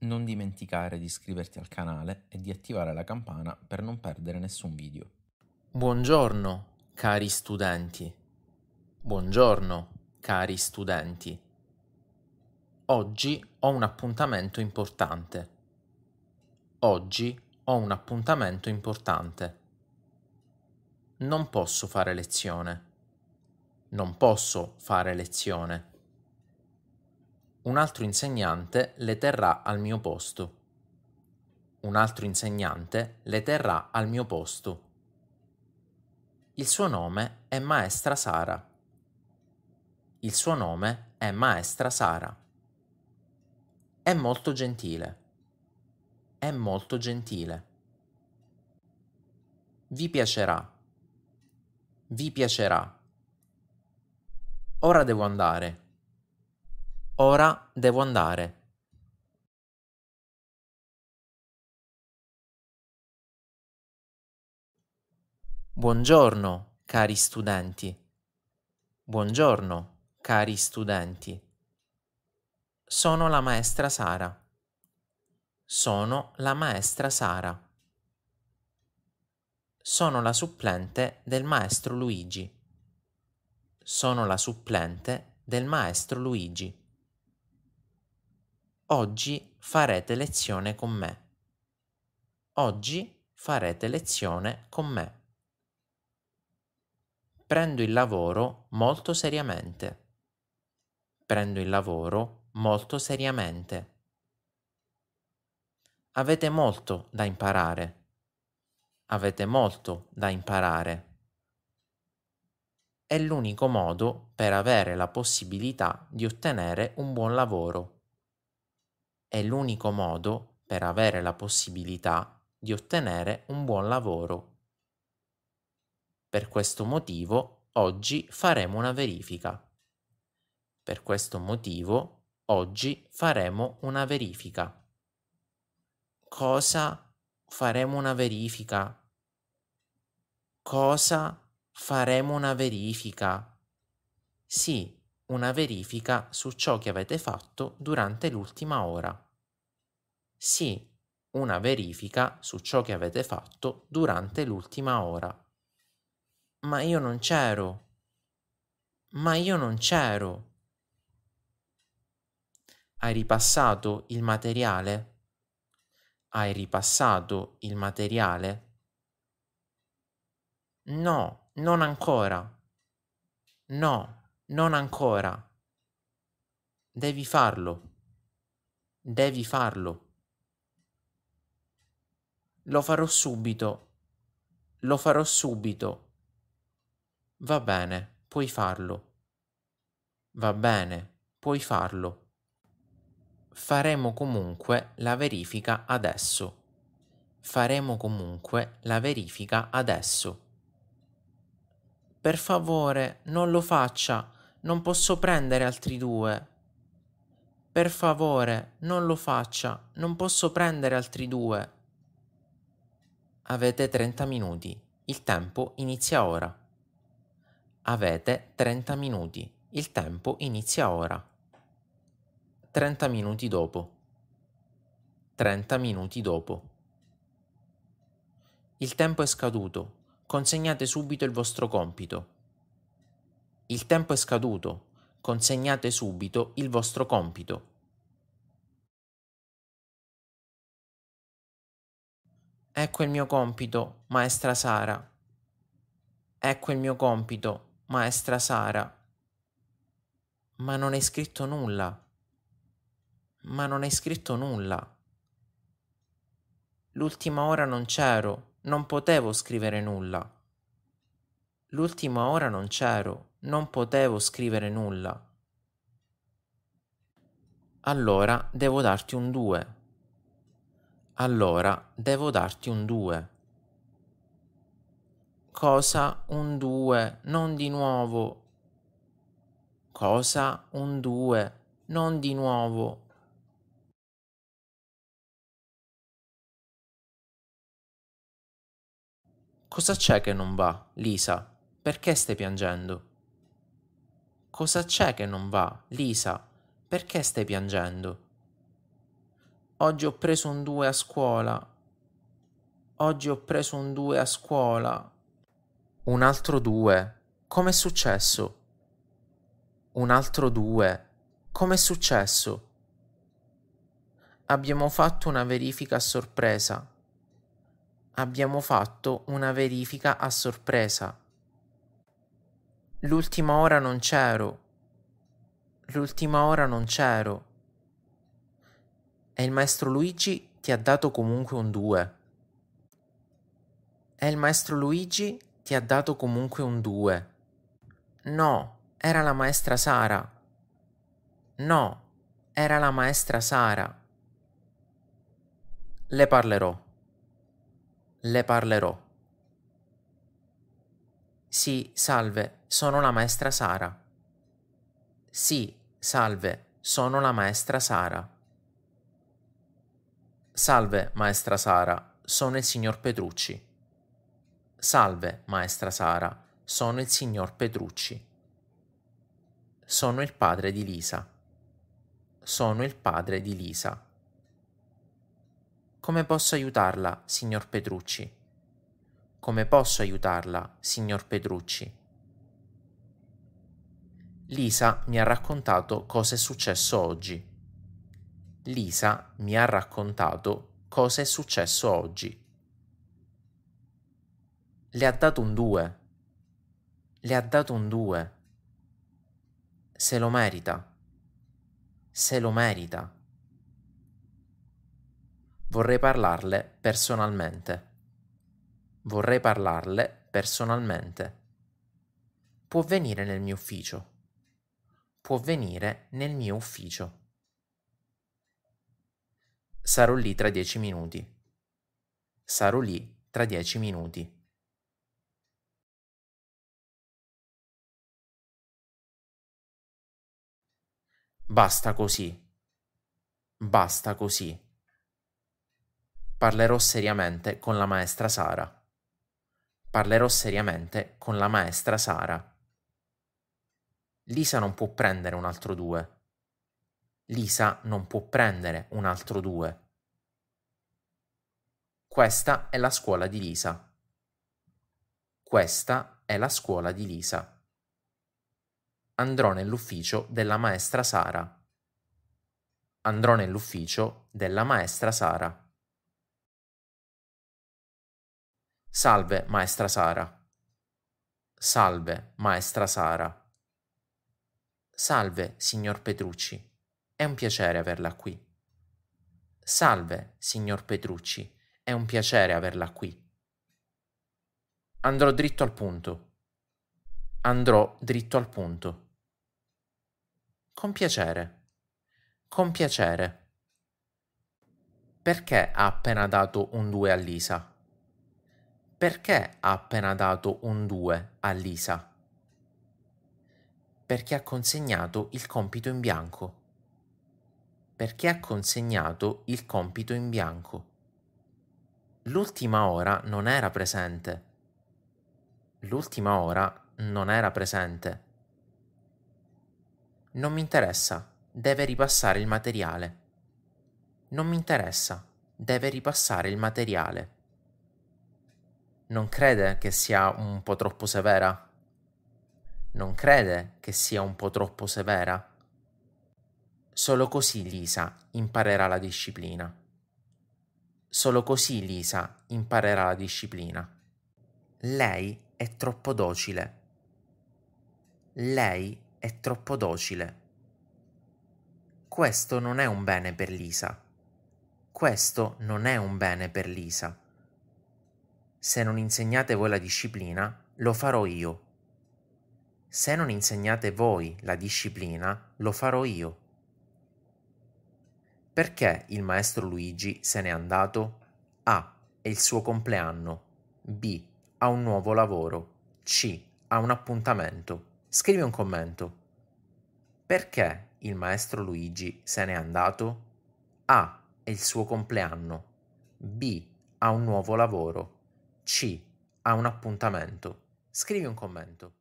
Non dimenticare di iscriverti al canale e di attivare la campana per non perdere nessun video. Buongiorno, cari studenti. Buongiorno, cari studenti. Oggi ho un appuntamento importante. Oggi ho un appuntamento importante. Non posso fare lezione. Non posso fare lezione un altro insegnante le terrà al mio posto. Un altro insegnante le terrà al mio posto. Il suo nome è Maestra Sara. Il suo nome è Maestra Sara. È molto gentile. È molto gentile. Vi piacerà. Vi piacerà. Ora devo andare. Ora devo andare. Buongiorno, cari studenti. Buongiorno, cari studenti. Sono la maestra Sara. Sono la maestra Sara. Sono la supplente del maestro Luigi. Sono la supplente del maestro Luigi. Oggi farete lezione con me. Oggi farete lezione con me. Prendo il lavoro molto seriamente. Prendo il lavoro molto seriamente. Avete molto da imparare. Avete molto da imparare è l'unico modo per avere la possibilità di ottenere un buon lavoro è l'unico modo per avere la possibilità di ottenere un buon lavoro. Per questo motivo oggi faremo una verifica. Per questo motivo oggi faremo una verifica. Cosa faremo una verifica? Cosa faremo una verifica? Sì, una verifica su ciò che avete fatto durante l'ultima ora. Sì, una verifica su ciò che avete fatto durante l'ultima ora. Ma io non c'ero. Ma io non c'ero. Hai ripassato il materiale? Hai ripassato il materiale? No, non ancora. No. Non ancora. Devi farlo. Devi farlo. Lo farò subito. Lo farò subito. Va bene, puoi farlo. Va bene, puoi farlo. Faremo comunque la verifica adesso. Faremo comunque la verifica adesso. Per favore, non lo faccia non posso prendere altri due. Per favore, non lo faccia, non posso prendere altri due. Avete 30 minuti. Il tempo inizia ora. Avete 30 minuti. Il tempo inizia ora. 30 minuti dopo. 30 minuti dopo. Il tempo è scaduto. Consegnate subito il vostro compito. Il tempo è scaduto, consegnate subito il vostro compito. Ecco il mio compito, maestra Sara. Ecco il mio compito, maestra Sara. Ma non hai scritto nulla. Ma non hai scritto nulla. L'ultima ora non c'ero, non potevo scrivere nulla. L'ultima ora non c'ero, non potevo scrivere nulla. Allora devo darti un 2. Allora devo darti un 2. Cosa un 2? Non di nuovo. Cosa un 2? Non di nuovo. Cosa c'è che non va, Lisa? Perché stai piangendo? Cosa c'è che non va? Lisa, perché stai piangendo? Oggi ho preso un 2 a scuola. Oggi ho preso un 2 a scuola. Un altro 2. Com'è successo? Un altro 2. Com'è successo? Abbiamo fatto una verifica a sorpresa. Abbiamo fatto una verifica a sorpresa. L'ultima ora non c'ero. L'ultima ora non c'ero. E il maestro Luigi ti ha dato comunque un 2. E il maestro Luigi ti ha dato comunque un 2. No, era la maestra Sara. No, era la maestra Sara. Le parlerò. Le parlerò. Sì, salve, sono la maestra Sara. Sì, salve, sono la maestra Sara. Salve, maestra Sara, sono il signor Petrucci. Salve, maestra Sara, sono il signor Petrucci. Sono il padre di Lisa. Sono il padre di Lisa. Come posso aiutarla, signor Petrucci? Come posso aiutarla, signor Petrucci? Lisa mi ha raccontato cosa è successo oggi. Lisa mi ha raccontato cosa è successo oggi. Le ha dato un 2. Le ha dato un 2. Se lo merita. Se lo merita. Vorrei parlarle personalmente. Vorrei parlarle personalmente. Può venire nel mio ufficio. Può venire nel mio ufficio. Sarò lì tra dieci minuti. Sarò lì tra dieci minuti. Basta così. Basta così. Parlerò seriamente con la maestra Sara. Parlerò seriamente con la maestra Sara. Lisa non può prendere un altro due. Lisa non può prendere un altro due. Questa è la scuola di Lisa. Questa è la scuola di Lisa. Andrò nell'ufficio della maestra Sara. Andrò nell'ufficio della maestra Sara. Salve, maestra Sara. Salve, maestra Sara. Salve, signor Petrucci. È un piacere averla qui. Salve, signor Petrucci. È un piacere averla qui. Andrò dritto al punto. Andrò dritto al punto. Con piacere. Con piacere. Perché ha appena dato un 2 a Lisa? perché ha appena dato un 2 a Lisa? Perché ha consegnato il compito in bianco. Perché ha consegnato il compito in bianco. L'ultima ora non era presente. L'ultima ora non era presente. Non mi interessa, deve ripassare il materiale. Non mi interessa, deve ripassare il materiale non crede che sia un po' troppo severa? Non crede che sia un po' troppo severa? Solo così Lisa imparerà la disciplina. Solo così Lisa imparerà la disciplina. Lei è troppo docile. Lei è troppo docile. Questo non è un bene per Lisa. Questo non è un bene per Lisa. Se non insegnate voi la disciplina, lo farò io. Se non insegnate voi la disciplina, lo farò io. Perché il maestro Luigi se n'è andato? A. È il suo compleanno. B. Ha un nuovo lavoro. C. Ha un appuntamento. Scrivi un commento. Perché il maestro Luigi se n'è andato? A. È il suo compleanno. B. Ha un nuovo lavoro. C. Ha un appuntamento. Scrivi un commento.